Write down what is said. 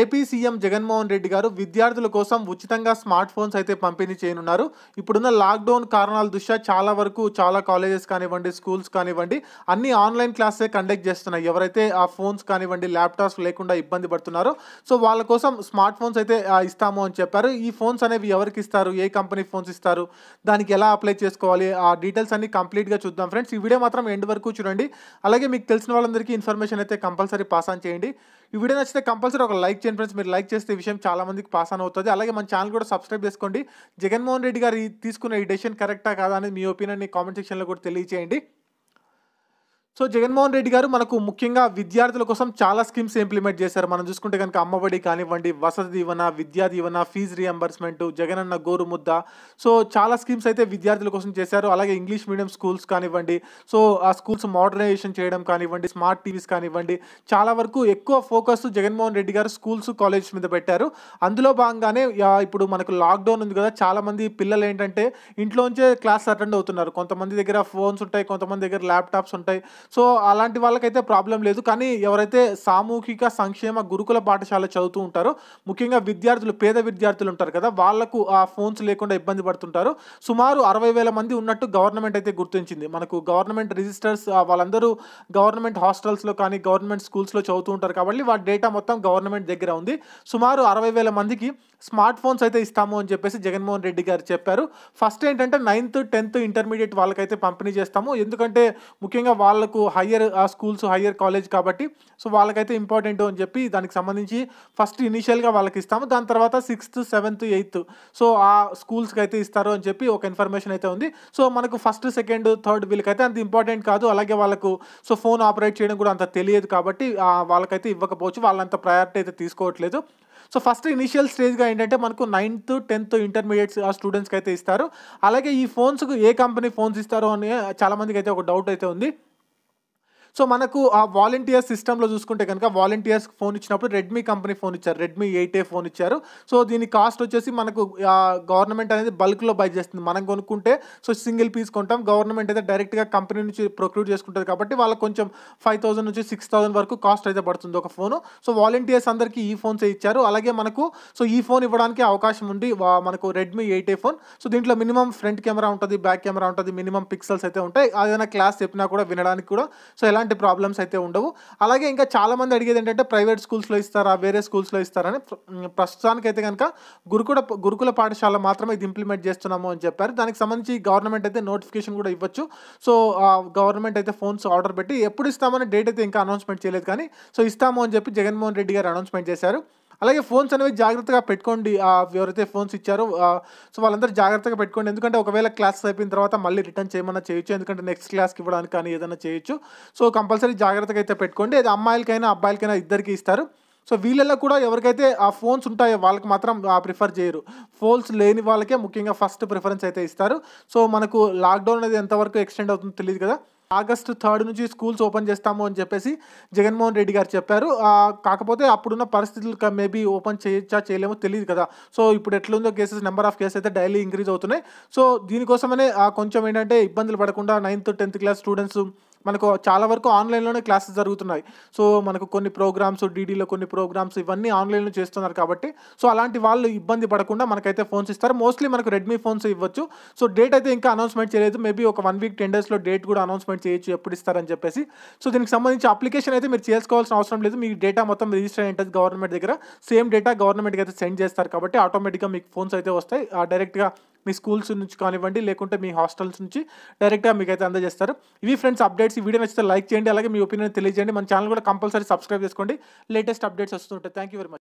AP CM Jaganmohan Reddy గారు విద్యార్థుల కోసం ఉచితంగా స్మార్ట్ ఫోన్స్ అయితే పంపిణీ చేయనున్నారు ఇప్పుడున్న లాక్డౌన్ కారణాల దృష్ట్యా చాలా వరకు చాలా కాలేజెస్ కానివ్వండి స్కూల్స్ కానివ్వండి అన్ని ఆన్లైన్ క్లాసే కండక్ట్ చేస్తున్నాయి ఎవరైతే ఆ ఫోన్స్ కానివ్వండి ల్యాప్టాప్స్ లేకుండా ఇబ్బంది పడుతున్నారో సో వాళ్ళ కోసం స్మార్ట్ ఫోన్స్ అయితే ఇస్తాము అని చెప్పారు ఈ ఫోన్స్ అనేవి ఎవరికి ఇస్తారు ఏ కంపెనీ ఫోన్స్ ఇస్తారు దానికి ఎలా అప్లై చేసుకోవాలి ఆ డీటెయిల్స్ అన్ని కంప్లీట్గా చూద్దాం ఫ్రెండ్స్ ఈ వీడియో మాత్రం ఎండ్ వరకు చూడండి అలాగే మీకు తెలిసిన వాళ్ళందరికీ ఇన్ఫర్మేషన్ అయితే కంపల్సరీ పాస్ ఆన్ చేయండి ఈ వీడియో నచ్చితే కంపల్సరీ ఒక లైక్ చేయండి ఫ్రెండ్స్ మీరు లైక్ చేస్తే ఈ విషయం చాలా మందికి పాస్ అని అవుతుంది అలాగే మన ఛానల్ కూడా సబ్స్క్రైబ్ చేసుకోండి జగన్మోహన్ రెడ్డి గారు తీసుకున్న ఈ డెసిషన్ కరెక్టా కాదా అనేది మీ ఒపీనియన్ని కామెంట్ సెక్షన్లో కూడా తెలియజేయండి సో జగన్మోహన్ రెడ్డి గారు మనకు ముఖ్యంగా విద్యార్థుల కోసం చాలా స్కీమ్స్ ఇంప్లిమెంట్ చేశారు మనం చూసుకుంటే కనుక అమ్మఒడి కానివ్వండి వసతి దీవన విద్యా దీవెన ఫీజు రియంబర్స్మెంట్ జగనన్న గోరు ముద్ద సో చాలా స్కీమ్స్ అయితే విద్యార్థుల కోసం చేశారు అలాగే ఇంగ్లీష్ మీడియం స్కూల్స్ కానివ్వండి సో ఆ స్కూల్స్ మోడర్నైజేషన్ చేయడం కానివ్వండి స్మార్ట్ టీవీస్ కానివ్వండి చాలా వరకు ఎక్కువ ఫోకస్ జగన్మోహన్ రెడ్డి గారు స్కూల్స్ కాలేజెస్ మీద పెట్టారు అందులో భాగంగానే ఇప్పుడు మనకు లాక్డౌన్ ఉంది కదా చాలామంది పిల్లలు ఏంటంటే ఇంట్లోంచే క్లాస్ అటెండ్ అవుతున్నారు కొంతమంది దగ్గర ఫోన్స్ ఉంటాయి కొంతమంది దగ్గర ల్యాప్టాప్స్ ఉంటాయి సో అలాంటి వాళ్ళకైతే ప్రాబ్లం లేదు కానీ ఎవరైతే సామూహిక సంక్షేమ గురుకుల పాఠశాల చదువుతూ ఉంటారో ముఖ్యంగా విద్యార్థులు పేద విద్యార్థులు ఉంటారు కదా వాళ్లకు ఆ ఫోన్స్ లేకుండా ఇబ్బంది పడుతుంటారు సుమారు అరవై వేల మంది ఉన్నట్టు గవర్నమెంట్ అయితే గుర్తించింది మనకు గవర్నమెంట్ రిజిస్టర్స్ వాళ్ళందరూ గవర్నమెంట్ హాస్టల్స్లో కానీ గవర్నమెంట్ స్కూల్స్లో చదువుతూ ఉంటారు కాబట్టి వాటి డేటా మొత్తం గవర్నమెంట్ దగ్గర ఉంది సుమారు అరవై వేల మందికి స్మార్ట్ ఫోన్స్ అయితే ఇస్తాము అని చెప్పేసి జగన్మోహన్ రెడ్డి గారు చెప్పారు ఫస్ట్ ఏంటంటే నైన్త్ టెన్త్ ఇంటర్మీడియట్ వాళ్ళకైతే పంపిణీ చేస్తాము ఎందుకంటే ముఖ్యంగా వాళ్ళకు వాళ్ళకు హయ్యర్ స్కూల్స్ హయ్యర్ కాలేజ్ కాబట్టి సో వాళ్ళకైతే ఇంపార్టెంట్ అని చెప్పి దానికి సంబంధించి ఫస్ట్ ఇనిషియల్గా వాళ్ళకి ఇస్తాము దాని తర్వాత సిక్స్త్ సెవెంత్ ఎయిత్ సో ఆ స్కూల్స్కి అయితే ఇస్తారు అని చెప్పి ఒక ఇన్ఫర్మేషన్ అయితే ఉంది సో మనకు ఫస్ట్ సెకండ్ థర్డ్ వీళ్ళకైతే అయితే అంత ఇంపార్టెంట్ కాదు అలాగే వాళ్ళకు సో ఫోన్ ఆపరేట్ చేయడం కూడా అంత తెలియదు కాబట్టి వాళ్ళకైతే ఇవ్వకపోవచ్చు వాళ్ళంత ప్రయారిటీ అయితే తీసుకోవట్లేదు సో ఫస్ట్ ఇనిషియల్ స్టేజ్గా ఏంటంటే మనకు నైన్త్ టెన్త్ ఇంటర్మీడియట్స్ ఆ స్టూడెంట్స్కి అయితే ఇస్తారు అలాగే ఈ ఫోన్స్కు ఏ కంపెనీ ఫోన్స్ ఇస్తారు అని చాలామందికి అయితే ఒక డౌట్ అయితే ఉంది సో మనకు ఆ వాలంటీర్ సిస్టంలో చూసుకుంటే కనుక వాలంటీర్స్ ఫోన్ ఇచ్చినప్పుడు రెడ్మీ కంపెనీ ఫోన్ ఇచ్చారు రెడ్మీ ఎయిట్ ఏ ఫోన్ ఇచ్చారు సో దీని కాస్ట్ వచ్చేసి మనకు గవర్నమెంట్ అనేది బల్క్లో బై చేస్తుంది మనం కొనుక్కుంటే సో సింగిల్ పీస్ కొంటాం గవర్నమెంట్ అయితే డైరెక్ట్గా కంపెనీ నుంచి ప్రొక్యూర్ చేసుకుంటుంది కాబట్టి వాళ్ళకు కొంచెం ఫైవ్ థౌసండ్ నుంచి సిక్స్ థౌసండ్ వరకు కాస్ట్ అయితే పడుతుంది ఒక ఫోను సో వాలంటీర్స్ అందరికీ ఈ ఫోన్సే ఇచ్చారు అలాగే మనకు సో ఈ ఫోన్ ఇవ్వడానికి అవకాశం ఉంది మనకు Redmi eight A phone so దీంట్లో మినిమం ఫ్రంట్ కెమెరా ఉంటుంది బ్యాక్ కెమెరా ఉంటుంది మినిమం పిక్సెల్స్ అయితే ఉంటాయి ఏదైనా క్లాస్ చెప్పినా కూడా వినడానికి కూడా సో ఎలా అలాంటి ప్రాబ్లమ్స్ అయితే ఉండవు అలాగే ఇంకా చాలామంది అడిగేది ఏంటంటే ప్రైవేట్ స్కూల్స్లో ఇస్తారా వేరే స్కూల్స్లో ఇస్తారని ప్రస్తుతానికైతే కనుక గురుకుల గురుకుల పాఠశాల మాత్రమే ఇది ఇంప్లిమెంట్ చేస్తున్నాము అని చెప్పారు దానికి సంబంధించి గవర్నమెంట్ అయితే నోటిఫికేషన్ కూడా ఇవ్వచ్చు సో గవర్నమెంట్ అయితే ఫోన్స్ ఆర్డర్ పెట్టి ఎప్పుడు ఇస్తామని డేట్ అయితే ఇంకా అనౌన్స్మెంట్ చేయలేదు కానీ సో ఇస్తాము అని చెప్పి జగన్మోహన్ రెడ్డి గారు అనౌన్స్మెంట్ చేశారు అలాగే ఫోన్స్ అనేవి జాగ్రత్తగా పెట్టుకోండి ఎవరైతే ఫోన్స్ ఇచ్చారో సో వాళ్ళందరూ జాగ్రత్తగా పెట్టుకోండి ఎందుకంటే ఒకవేళ క్లాసెస్ అయిపోయిన తర్వాత మళ్ళీ రిటర్న్ చేయమన్నా చేయొచ్చు ఎందుకంటే నెక్స్ట్ క్లాస్కి ఇవ్వడానికి కానీ ఏదైనా చేయొచ్చు సో కంపల్సరీ జాగ్రత్తగా అయితే పెట్టుకోండి అది అమ్మాయిలకైనా అబ్బాయిలకైనా ఇద్దరికి ఇస్తారు సో వీళ్ళల్లో కూడా ఎవరికైతే ఆ ఫోన్స్ ఉంటాయో వాళ్ళకి మాత్రం ప్రిఫర్ చేయరు ఫోన్స్ లేని వాళ్ళకే ముఖ్యంగా ఫస్ట్ ప్రిఫరెన్స్ అయితే ఇస్తారు సో మనకు లాక్డౌన్ అనేది ఎంతవరకు ఎక్స్టెండ్ అవుతుందో తెలియదు కదా ఆగస్టు థర్డ్ నుంచి స్కూల్స్ ఓపెన్ చేస్తాము అని చెప్పేసి జగన్మోహన్ రెడ్డి గారు చెప్పారు కాకపోతే అప్పుడున్న పరిస్థితులు మేబీ ఓపెన్ చేయొచ్చా చేయలేమో తెలియదు కదా సో ఇప్పుడు ఎట్లుందో కేసెస్ నెంబర్ ఆఫ్ కేసెస్ అయితే డైలీ ఇంక్రీజ్ అవుతున్నాయి సో దీనికోసమనే కొంచెం ఏంటంటే ఇబ్బందులు పడకుండా నైన్త్ టెన్త్ క్లాస్ స్టూడెంట్స్ మనకు చాలా వరకు ఆన్లైన్లోనే క్లాసెస్ జరుగుతున్నాయి సో మనకు కొన్ని ప్రోగ్రామ్స్ డీడీలో కొన్ని ప్రోగ్రామ్స్ ఇవన్నీ ఆన్లైన్లో చేస్తున్నారు కాబట్టి సో అలాంటి వాళ్ళు ఇబ్బంది పడకుండా మనకైతే ఫోన్స్ ఇస్తారు మోస్ట్లీ మనకు రెడ్మీ ఫోన్స్ ఇవ్వచ్చు సో డేట్ అయితే ఇంకా అనౌన్స్మెంట్ చేయలేదు మేబీ ఒక వన్ వీక్ టెన్ డేస్లో డేట్ కూడా అనౌన్స్మెంట్ చేయొచ్చు ఎప్పుడు ఇస్తారని చెప్పేసి సో దీనికి సంబంధించి అప్లికేషన్ అయితే మీరు చేసుకోవాల్సిన అవసరం లేదు మీ డేటా మొత్తం రిజిస్టర్ ఉంటుంది గవర్నమెంట్ దగ్గర సేమ్ డేటా గవర్నమెంట్కి అయితే సెండ్ చేస్తారు కాబట్టి ఆటోమేటిక్గా మీకు ఫోన్స్ అయితే వస్తాయి డైరెక్ట్గా మీ స్కూల్స్ నుంచి కానివ్వండి లేకుంటే మీ హాస్టల్స్ నుంచి డైరెక్ట్గా మీకు అయితే అందజేస్తారు ఇవి ఫ్రెండ్స్ అప్డేట్స్ ఈ వీడియో నచ్చితే లైక్ చేయండి అలాగే మీ ఒపీనియన్ తెలియజేయండి మన ఛానల్ కూడా కంపల్సరీ సబ్స్క్రైబ్ చేసుకోండి లేటెస్ట్ అప్డేట్స్ వస్తుంటాయి థ్యాంక్ యూ వెరీ మచ్